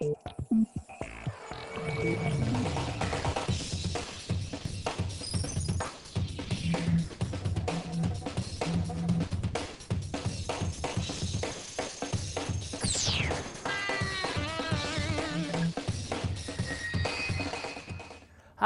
you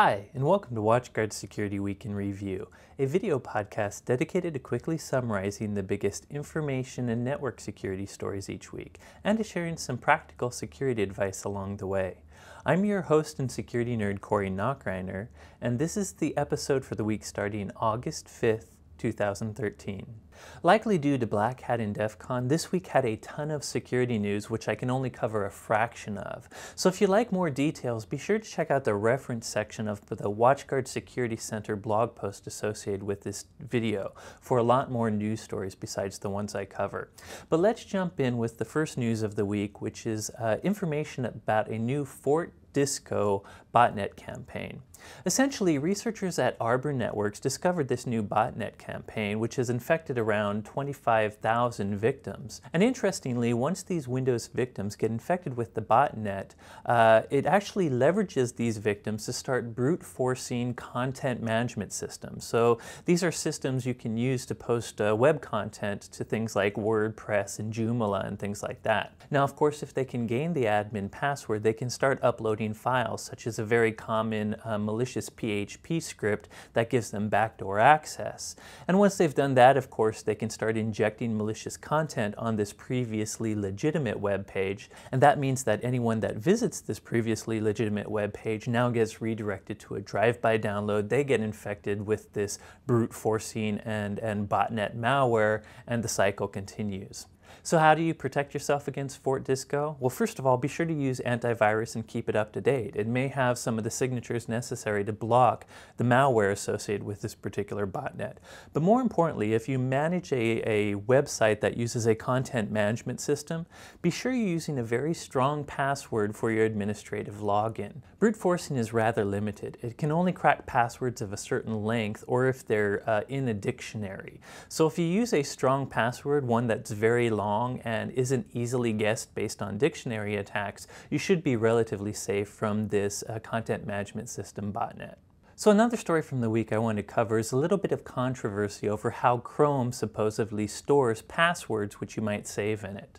Hi, and welcome to WatchGuard Security Week in Review, a video podcast dedicated to quickly summarizing the biggest information and network security stories each week, and to sharing some practical security advice along the way. I'm your host and security nerd, Corey Knockreiner, and this is the episode for the week starting August 5th, 2013. Likely due to Black Hat and DEF CON, this week had a ton of security news which I can only cover a fraction of. So if you'd like more details, be sure to check out the reference section of the WatchGuard Security Center blog post associated with this video for a lot more news stories besides the ones I cover. But let's jump in with the first news of the week, which is uh, information about a new Fort Disco botnet campaign. Essentially, researchers at Arbor Networks discovered this new botnet campaign, which has infected around 25,000 victims. And interestingly, once these Windows victims get infected with the botnet, uh, it actually leverages these victims to start brute forcing content management systems. So these are systems you can use to post uh, web content to things like WordPress and Joomla and things like that. Now, of course, if they can gain the admin password, they can start uploading files, such as a very common um, malicious PHP script that gives them backdoor access. And once they've done that, of course, they can start injecting malicious content on this previously legitimate web page. And that means that anyone that visits this previously legitimate web page now gets redirected to a drive-by download. They get infected with this brute forcing and, and botnet malware, and the cycle continues. So how do you protect yourself against Fort Disco? Well, first of all, be sure to use antivirus and keep it up to date. It may have some of the signatures necessary to block the malware associated with this particular botnet. But more importantly, if you manage a, a website that uses a content management system, be sure you're using a very strong password for your administrative login. Brute forcing is rather limited. It can only crack passwords of a certain length or if they're uh, in a dictionary. So if you use a strong password, one that's very long and isn't easily guessed based on dictionary attacks, you should be relatively safe from this uh, content management system botnet. So another story from the week I want to cover is a little bit of controversy over how Chrome supposedly stores passwords which you might save in it.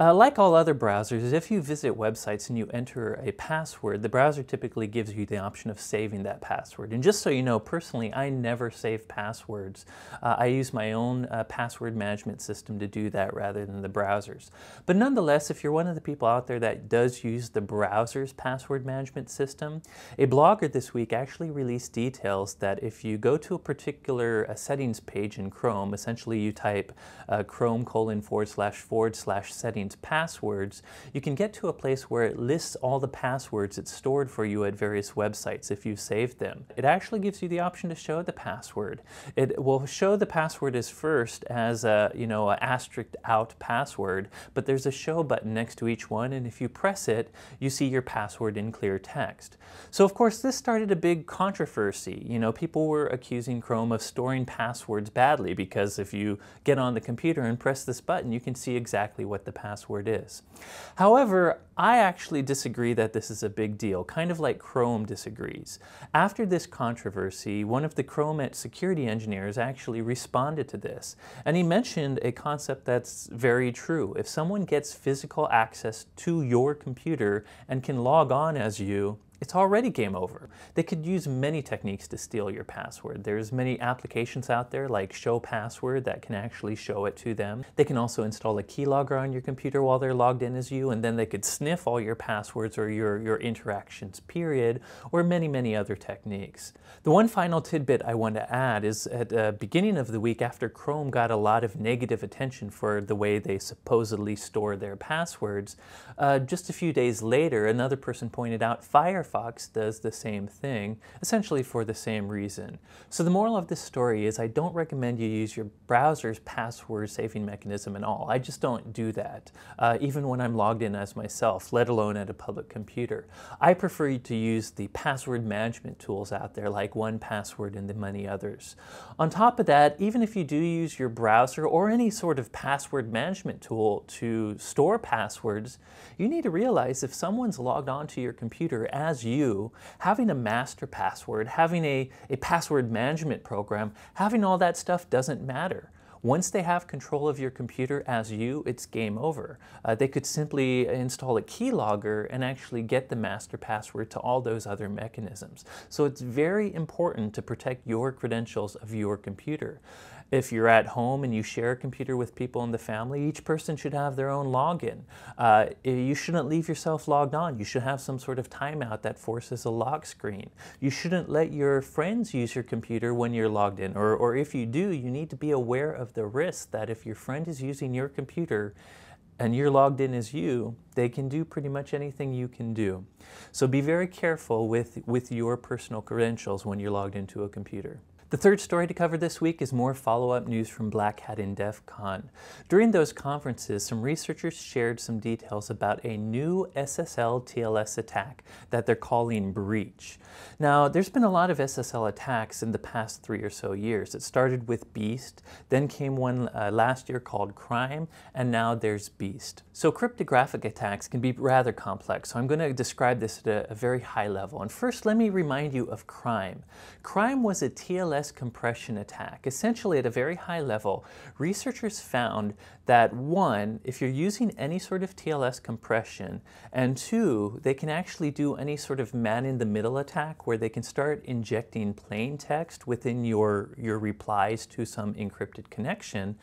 Uh, like all other browsers, if you visit websites and you enter a password, the browser typically gives you the option of saving that password. And just so you know, personally, I never save passwords. Uh, I use my own uh, password management system to do that rather than the browser's. But nonetheless, if you're one of the people out there that does use the browser's password management system, a blogger this week actually released details that if you go to a particular uh, settings page in Chrome, essentially you type uh, Chrome colon forward slash forward slash settings settings passwords, you can get to a place where it lists all the passwords it's stored for you at various websites if you've saved them. It actually gives you the option to show the password. It will show the password as first as a, you know, an asterisk out password, but there's a show button next to each one and if you press it, you see your password in clear text. So of course this started a big controversy. You know, people were accusing Chrome of storing passwords badly because if you get on the computer and press this button, you can see exactly what the password password is. However, I actually disagree that this is a big deal, kind of like Chrome disagrees. After this controversy, one of the Chrome security engineers actually responded to this, and he mentioned a concept that's very true. If someone gets physical access to your computer and can log on as you, it's already game over. They could use many techniques to steal your password. There's many applications out there like Show Password that can actually show it to them. They can also install a keylogger on your computer while they're logged in as you, and then they could sniff all your passwords or your, your interactions, period, or many, many other techniques. The one final tidbit I want to add is at the uh, beginning of the week after Chrome got a lot of negative attention for the way they supposedly store their passwords, uh, just a few days later, another person pointed out Fire Firefox does the same thing, essentially for the same reason. So the moral of this story is I don't recommend you use your browser's password saving mechanism at all. I just don't do that, uh, even when I'm logged in as myself, let alone at a public computer. I prefer to use the password management tools out there like 1Password and the many others. On top of that, even if you do use your browser or any sort of password management tool to store passwords, you need to realize if someone's logged onto your computer as as you, having a master password, having a, a password management program, having all that stuff doesn't matter. Once they have control of your computer as you, it's game over. Uh, they could simply install a keylogger and actually get the master password to all those other mechanisms. So it's very important to protect your credentials of your computer. If you're at home and you share a computer with people in the family, each person should have their own login. Uh, you shouldn't leave yourself logged on. You should have some sort of timeout that forces a lock screen. You shouldn't let your friends use your computer when you're logged in, or, or if you do, you need to be aware of the risk that if your friend is using your computer, and you're logged in as you, they can do pretty much anything you can do. So be very careful with, with your personal credentials when you're logged into a computer. The third story to cover this week is more follow-up news from Black Hat and DEF CON. During those conferences, some researchers shared some details about a new SSL TLS attack that they're calling Breach. Now, there's been a lot of SSL attacks in the past three or so years. It started with Beast, then came one uh, last year called Crime, and now there's Beast. So cryptographic attacks can be rather complex, so I'm going to describe this at a, a very high level. And first, let me remind you of Crime. Crime was a TLS stress compression attack. Essentially, at a very high level, researchers found that one, if you're using any sort of TLS compression, and two, they can actually do any sort of man-in-the-middle attack where they can start injecting plain text within your, your replies to some encrypted connection,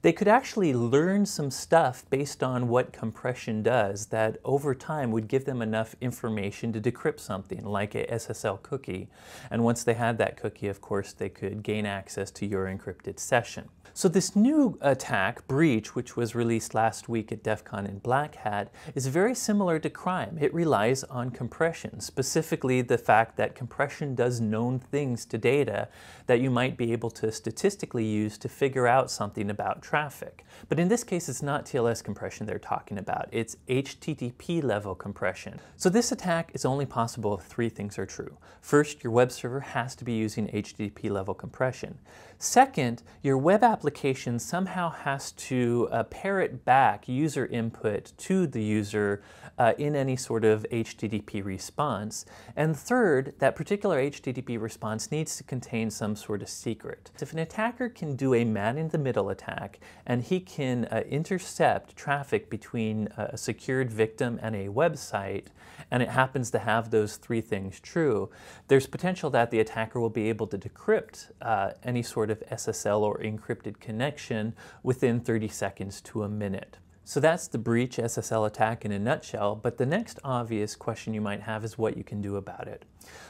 they could actually learn some stuff based on what compression does that over time would give them enough information to decrypt something like a SSL cookie. And once they had that cookie, of course, they could gain access to your encrypted session. So this new attack, Breach, which was released last week at DEF CON in Black Hat, is very similar to crime. It relies on compression, specifically the fact that compression does known things to data that you might be able to statistically use to figure out something about traffic. But in this case, it's not TLS compression they're talking about. It's HTTP level compression. So this attack is only possible if three things are true. First, your web server has to be using HTTP level compression. Second, your web app application somehow has to uh, parrot back user input to the user uh, in any sort of HTTP response. And third, that particular HTTP response needs to contain some sort of secret. If an attacker can do a man-in-the-middle attack and he can uh, intercept traffic between uh, a secured victim and a website, and it happens to have those three things true, there's potential that the attacker will be able to decrypt uh, any sort of SSL or encrypted connection within 30 seconds to a minute. So that's the breach SSL attack in a nutshell, but the next obvious question you might have is what you can do about it.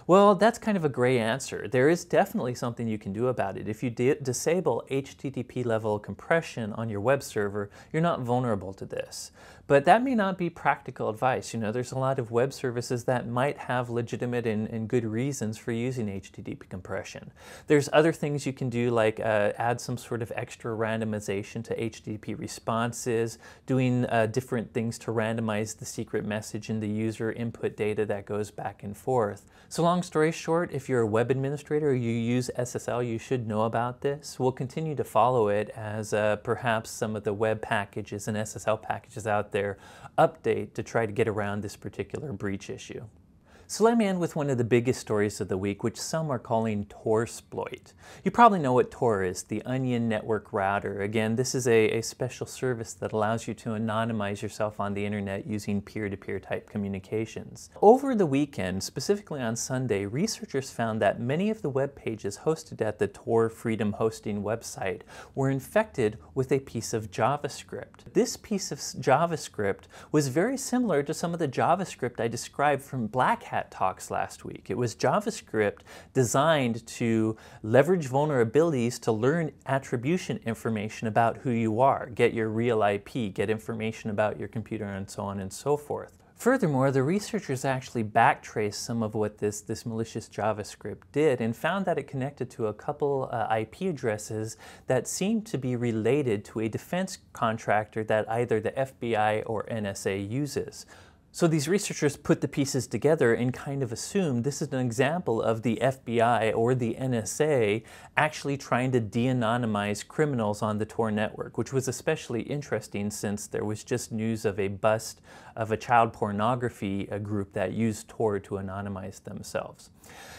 Well, that's kind of a gray answer. There is definitely something you can do about it. If you disable HTTP level compression on your web server, you're not vulnerable to this. But that may not be practical advice. You know, there's a lot of web services that might have legitimate and, and good reasons for using HTTP compression. There's other things you can do like uh, add some sort of extra randomization to HTTP responses, doing uh, different things to randomize the secret message and the user input data that goes back and forth. So long story short, if you're a web administrator or you use SSL, you should know about this. We'll continue to follow it as uh, perhaps some of the web packages and SSL packages out there their update to try to get around this particular breach issue. So let me end with one of the biggest stories of the week, which some are calling Torsploit. You probably know what Tor is, the Onion Network Router. Again, this is a, a special service that allows you to anonymize yourself on the internet using peer-to-peer -peer type communications. Over the weekend, specifically on Sunday, researchers found that many of the web pages hosted at the Tor Freedom Hosting website were infected with a piece of JavaScript. This piece of JavaScript was very similar to some of the JavaScript I described from Black Hat at talks last week. It was JavaScript designed to leverage vulnerabilities to learn attribution information about who you are, get your real IP, get information about your computer, and so on and so forth. Furthermore, the researchers actually backtraced some of what this, this malicious JavaScript did and found that it connected to a couple uh, IP addresses that seemed to be related to a defense contractor that either the FBI or NSA uses. So these researchers put the pieces together and kind of assumed this is an example of the FBI or the NSA actually trying to de-anonymize criminals on the Tor network, which was especially interesting since there was just news of a bust of a child pornography a group that used Tor to anonymize themselves.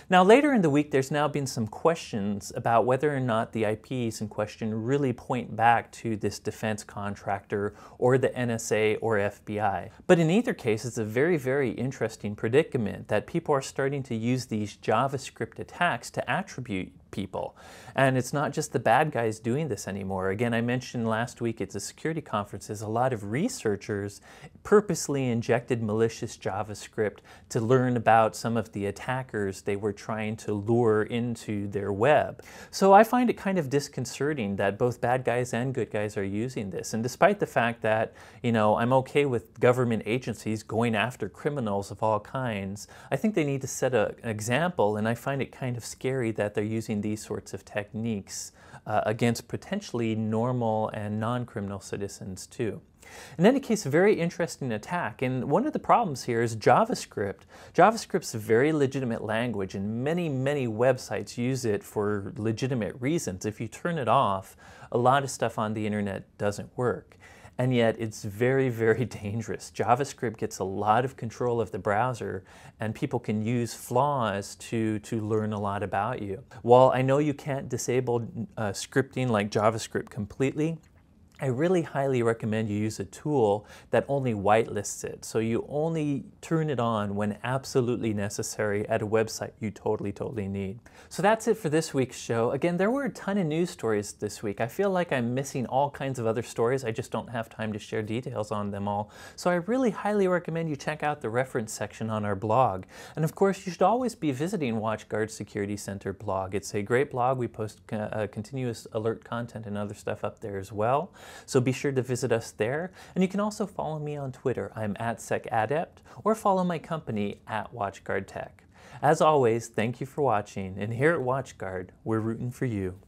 Now later in the week, there's now been some questions about whether or not the IPs in question really point back to this defense contractor or the NSA or FBI. But in either case, it's a very, very interesting predicament that people are starting to use these JavaScript attacks to attribute people. And it's not just the bad guys doing this anymore. Again, I mentioned last week at the security conferences, a lot of researchers purposely injected malicious JavaScript to learn about some of the attackers they were trying to lure into their web. So I find it kind of disconcerting that both bad guys and good guys are using this. And despite the fact that, you know, I'm okay with government agencies going after criminals of all kinds, I think they need to set a, an example. And I find it kind of scary that they're using these sorts of techniques uh, against potentially normal and non criminal citizens too. In any case, very interesting attack. And one of the problems here is JavaScript. JavaScript's a very legitimate language, and many, many websites use it for legitimate reasons. If you turn it off, a lot of stuff on the internet doesn't work and yet it's very, very dangerous. JavaScript gets a lot of control of the browser, and people can use flaws to, to learn a lot about you. While I know you can't disable uh, scripting like JavaScript completely, I really highly recommend you use a tool that only whitelists it. So you only turn it on when absolutely necessary at a website you totally, totally need. So that's it for this week's show. Again, there were a ton of news stories this week. I feel like I'm missing all kinds of other stories. I just don't have time to share details on them all. So I really highly recommend you check out the reference section on our blog. And of course, you should always be visiting WatchGuard Security Center blog. It's a great blog. We post uh, continuous alert content and other stuff up there as well. So be sure to visit us there. And you can also follow me on Twitter. I'm at SecAdept or follow my company at WatchGuard Tech. As always, thank you for watching. And here at WatchGuard, we're rooting for you.